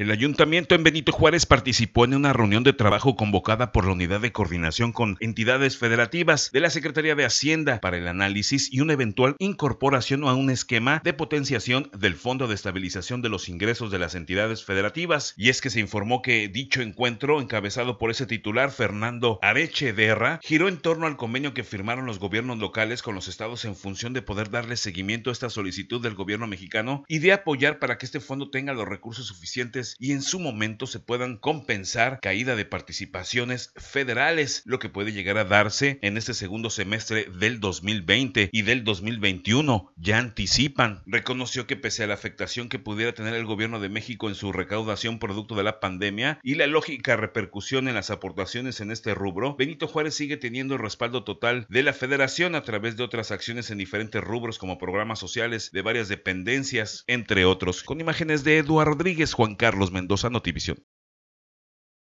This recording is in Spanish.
El ayuntamiento en Benito Juárez participó en una reunión de trabajo convocada por la Unidad de Coordinación con entidades federativas de la Secretaría de Hacienda para el análisis y una eventual incorporación a un esquema de potenciación del Fondo de Estabilización de los Ingresos de las entidades federativas. Y es que se informó que dicho encuentro, encabezado por ese titular Fernando Areche Herra, giró en torno al convenio que firmaron los gobiernos locales con los estados en función de poder darle seguimiento a esta solicitud del gobierno mexicano y de apoyar para que este fondo tenga los recursos suficientes y en su momento se puedan compensar caída de participaciones federales, lo que puede llegar a darse en este segundo semestre del 2020 y del 2021. Ya anticipan. Reconoció que pese a la afectación que pudiera tener el gobierno de México en su recaudación producto de la pandemia y la lógica repercusión en las aportaciones en este rubro, Benito Juárez sigue teniendo el respaldo total de la federación a través de otras acciones en diferentes rubros como programas sociales de varias dependencias, entre otros. Con imágenes de Eduardo Rodríguez, Juan Carlos los Mendoza, Notivisión.